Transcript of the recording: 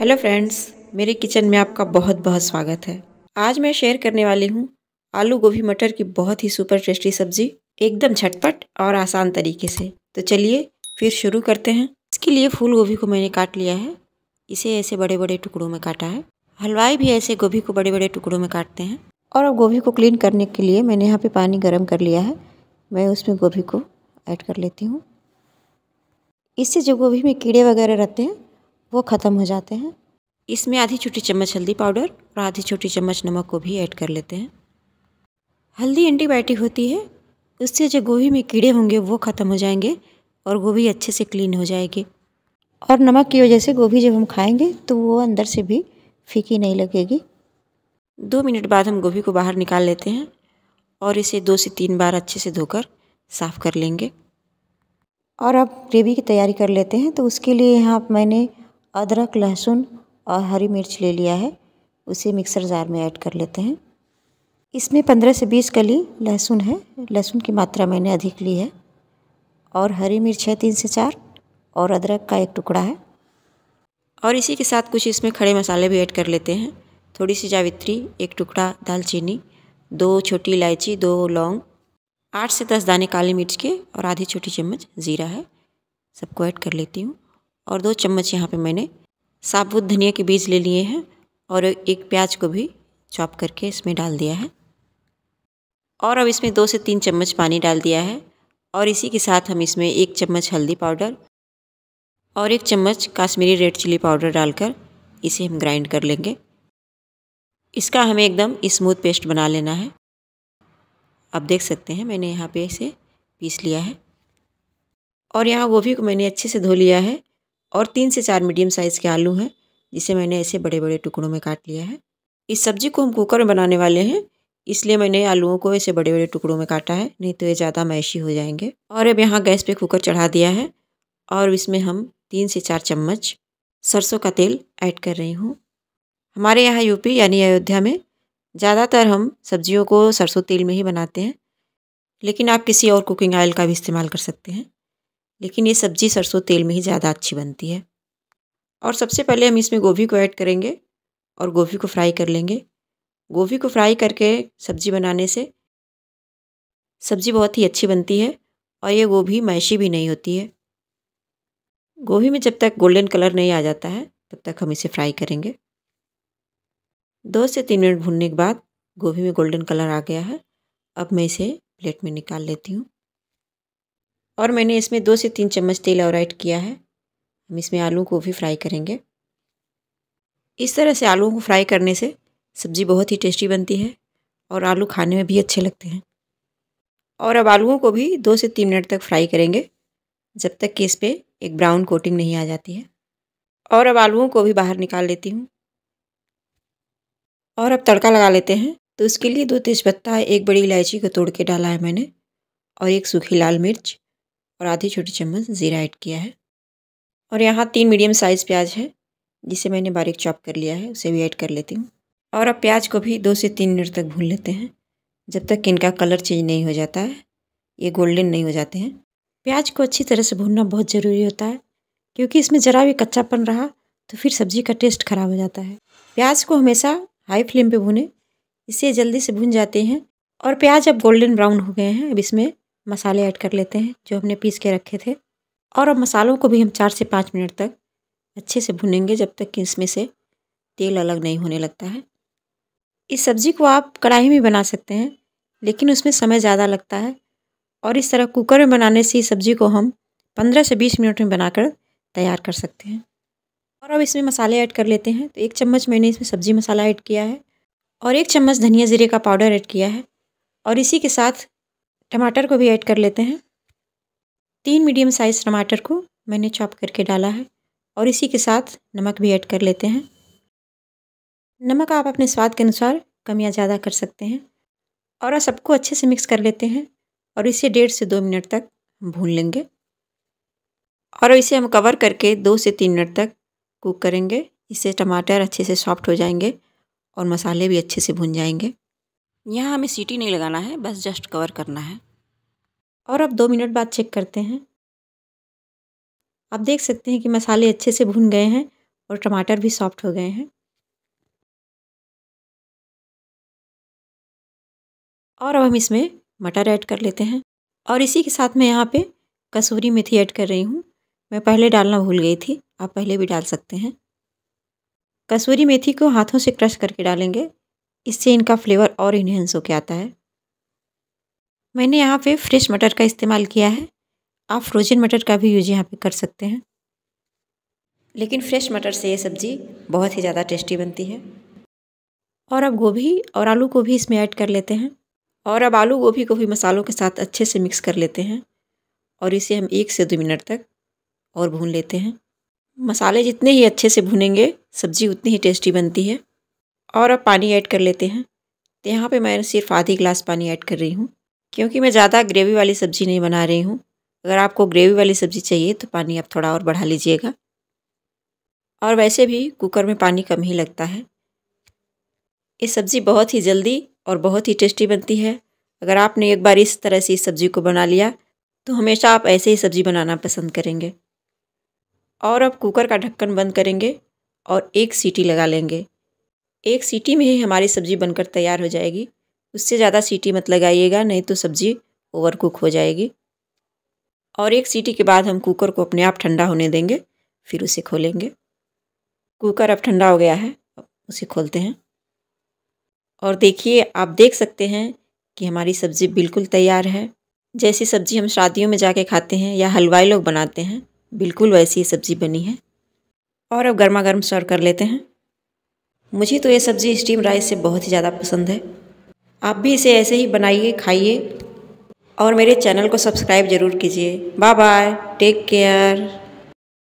hello friends मेरे kitchen में आपका बहुत बहुत स्वागत है आज मैं शेयर करने वाली हूँ आलू गोभी मटर की बहुत ही सुपर टेस्टी सब्जी एकदम झटपट और आसान तरीके से तो चलिए फिर शुरू करते हैं इसके लिए फूल गोभी को मैंने काट लिया है इसे ऐसे बड़े बड़े टुकड़ों में काटा है हलवाई भी ऐसे गोभी को बड़े बड़े टुकड़ों में काटते हैं और अब गोभी को क्लीन करने के लिए मैंने यहाँ पर पानी गर्म कर लिया है मैं उसमें गोभी को ऐड कर लेती हूँ इससे जो गोभी में कीड़े वगैरह रहते हैं वो ख़त्म हो जाते हैं इसमें आधी छोटी चम्मच हल्दी पाउडर और आधी छोटी चम्मच नमक को भी ऐड कर लेते हैं हल्दी एंटीबायोटिक होती है उससे जो गोभी में कीड़े होंगे वो ख़त्म हो जाएंगे और गोभी अच्छे से क्लीन हो जाएगी और नमक की वजह से गोभी जब हम खाएंगे तो वो अंदर से भी फीकी नहीं लगेगी दो मिनट बाद हम गोभी को बाहर निकाल लेते हैं और इसे दो से तीन बार अच्छे से धोकर साफ़ कर लेंगे और अब ग्रेवी की तैयारी कर लेते हैं तो उसके लिए यहाँ मैंने अदरक लहसुन और हरी मिर्च ले लिया है उसे मिक्सर जार में ऐड कर लेते हैं इसमें पंद्रह से बीस कली लहसुन है लहसुन की मात्रा मैंने अधिक ली है और हरी मिर्च है तीन से चार और अदरक का एक टुकड़ा है और इसी के साथ कुछ इसमें खड़े मसाले भी ऐड कर लेते हैं थोड़ी सी जावित्री एक टुकड़ा दालचीनी दो छोटी इलायची दो लौंग आठ से दस दाने काली मिर्च के और आधी छोटी चम्मच ज़ीरा है सबको ऐड कर लेती हूँ और दो चम्मच यहाँ पे मैंने साबुत धनिया के बीज ले लिए हैं और एक प्याज को भी चॉप करके इसमें डाल दिया है और अब इसमें दो से तीन चम्मच पानी डाल दिया है और इसी के साथ हम इसमें एक चम्मच हल्दी पाउडर और एक चम्मच काश्मीरी रेड चिली पाउडर डालकर इसे हम ग्राइंड कर लेंगे इसका हमें एकदम स्मूथ पेस्ट बना लेना है आप देख सकते हैं मैंने यहाँ पे इसे पीस लिया है और यहाँ गोभी को मैंने अच्छे से धो लिया है और तीन से चार मीडियम साइज़ के आलू हैं जिसे मैंने ऐसे बड़े बड़े टुकड़ों में काट लिया है इस सब्जी को हम कुकर में बनाने वाले हैं इसलिए मैंने आलूओं को ऐसे बड़े बड़े टुकड़ों में काटा है नहीं तो ये ज़्यादा मैशी हो जाएंगे और अब यहाँ गैस पे कुकर चढ़ा दिया है और इसमें हम तीन से चार चम्मच सरसों का तेल ऐड कर रही हूँ हमारे यहाँ यूपी यानी अयोध्या में ज़्यादातर हम सब्जियों को सरसों तेल में ही बनाते हैं लेकिन आप किसी और कुकिंग ऑयल का भी इस्तेमाल कर सकते हैं लेकिन ये सब्ज़ी सरसों तेल में ही ज़्यादा अच्छी बनती है और सबसे पहले हम इसमें गोभी को ऐड करेंगे और गोभी को फ्राई कर लेंगे गोभी को फ्राई करके सब्ज़ी बनाने से सब्ज़ी बहुत ही अच्छी बनती है और ये गोभी मैशी भी नहीं होती है गोभी में जब तक गोल्डन कलर नहीं आ जाता है तब तक हम इसे फ्राई करेंगे दो से तीन मिनट भूनने के बाद गोभी में गोल्डन कलर आ गया है अब मैं इसे प्लेट में निकाल लेती हूँ और मैंने इसमें दो से तीन चम्मच तेल और ऐड किया है हम इसमें आलू को भी फ्राई करेंगे इस तरह से आलू को फ्राई करने से सब्ज़ी बहुत ही टेस्टी बनती है और आलू खाने में भी अच्छे लगते हैं और अब आलूओं को भी दो से तीन मिनट तक फ्राई करेंगे जब तक कि इस पर एक ब्राउन कोटिंग नहीं आ जाती है और अब आलूओं को भी बाहर निकाल लेती हूँ और अब तड़का लगा लेते हैं तो उसके लिए दो तेज़पत्ता एक बड़ी इलायची को तोड़ के डाला है मैंने और एक सूखी लाल मिर्च और आधी छोटी चम्मच ज़ीरा ऐड किया है और यहाँ तीन मीडियम साइज़ प्याज है जिसे मैंने बारीक चॉप कर लिया है उसे भी ऐड कर लेती हूँ और अब प्याज को भी दो से तीन मिनट तक भून लेते हैं जब तक इनका कलर चेंज नहीं हो जाता है ये गोल्डन नहीं हो जाते हैं प्याज को अच्छी तरह से भूनना बहुत ज़रूरी होता है क्योंकि इसमें ज़रा भी कच्चापन रहा तो फिर सब्ज़ी का टेस्ट ख़राब हो जाता है प्याज को हमेशा हाई फ्लेम पे भूनें इससे जल्दी से भून जाते हैं और प्याज अब गोल्डन ब्राउन हो गए हैं अब इसमें मसाले ऐड कर लेते हैं जो हमने पीस के रखे थे और अब मसालों को भी हम चार से पाँच मिनट तक अच्छे से भुनेंगे जब तक कि इसमें से तेल अलग नहीं होने लगता है इस सब्ज़ी को आप कढ़ाई में बना सकते हैं लेकिन उसमें समय ज़्यादा लगता है और इस तरह कुकर में बनाने से इस सब्ज़ी को हम पंद्रह से बीस मिनट में बनाकर तैयार कर सकते हैं और अब इसमें मसाले ऐड कर लेते हैं तो एक चम्मच मैंने इसमें सब्ज़ी मसाला ऐड किया है और एक चम्मच धनिया ज़ीरे का पाउडर ऐड किया है और इसी के साथ टमाटर को भी ऐड कर लेते हैं तीन मीडियम साइज़ टमाटर को मैंने चॉप करके डाला है और इसी के साथ नमक भी ऐड कर लेते हैं नमक आप अपने स्वाद के अनुसार कम या ज़्यादा कर सकते हैं और सबको अच्छे से मिक्स कर लेते हैं और इसे डेढ़ से दो मिनट तक भून लेंगे और इसे हम कवर करके दो से तीन मिनट तक कुक करेंगे इससे टमाटर अच्छे से सॉफ्ट हो जाएंगे और मसाले भी अच्छे से भुन जाएंगे यहाँ हमें सीटी नहीं लगाना है बस जस्ट कवर करना है और अब दो मिनट बाद चेक करते हैं आप देख सकते हैं कि मसाले अच्छे से भुन गए हैं और टमाटर भी सॉफ्ट हो गए हैं और अब हम इसमें मटर ऐड कर लेते हैं और इसी के साथ मैं यहाँ पे कसूरी मेथी ऐड कर रही हूँ मैं पहले डालना भूल गई थी आप पहले भी डाल सकते हैं कसूरी मेथी को हाथों से क्रश करके डालेंगे इससे इनका फ्लेवर और इन्हेंस होकर आता है मैंने यहाँ पे फ्रेश मटर का इस्तेमाल किया है आप फ्रोजन मटर का भी यूज यहाँ पे कर सकते हैं लेकिन फ्रेश मटर से ये सब्ज़ी बहुत ही ज़्यादा टेस्टी बनती है और अब गोभी और आलू को भी इसमें ऐड कर लेते हैं और अब आलू गोभी को भी मसालों के साथ अच्छे से मिक्स कर लेते हैं और इसे हम एक से दो मिनट तक और भून लेते हैं मसाले जितने ही अच्छे से भुनेंगे सब्ज़ी उतनी ही टेस्टी बनती है और अब पानी ऐड कर लेते हैं तो यहाँ पे मैं सिर्फ आधी गिलास पानी ऐड कर रही हूँ क्योंकि मैं ज़्यादा ग्रेवी वाली सब्ज़ी नहीं बना रही हूँ अगर आपको ग्रेवी वाली सब्ज़ी चाहिए तो पानी आप थोड़ा और बढ़ा लीजिएगा और वैसे भी कुकर में पानी कम ही लगता है ये सब्ज़ी बहुत ही जल्दी और बहुत ही टेस्टी बनती है अगर आपने एक बार इस तरह से इस सब्ज़ी को बना लिया तो हमेशा आप ऐसे ही सब्ज़ी बनाना पसंद करेंगे और अब कुकर का ढक्कन बंद करेंगे और एक सीटी लगा लेंगे एक सीटी में ही हमारी सब्ज़ी बनकर तैयार हो जाएगी उससे ज़्यादा सीटी मत लगाइएगा नहीं तो सब्ज़ी ओवर कुक हो जाएगी और एक सीटी के बाद हम कुकर को अपने आप ठंडा होने देंगे फिर उसे खोलेंगे कुकर अब ठंडा हो गया है उसे खोलते हैं और देखिए आप देख सकते हैं कि हमारी सब्ज़ी बिल्कुल तैयार है जैसी सब्ज़ी हम शादियों में जाके खाते हैं या हलवाई लोग बनाते हैं बिल्कुल वैसी सब्ज़ी बनी है और अब गर्मा गर्म सर्व कर लेते हैं मुझे तो ये सब्ज़ी स्टीम राइस से बहुत ही ज़्यादा पसंद है आप भी इसे ऐसे ही बनाइए खाइए और मेरे चैनल को सब्सक्राइब ज़रूर कीजिए बाय बाय टेक केयर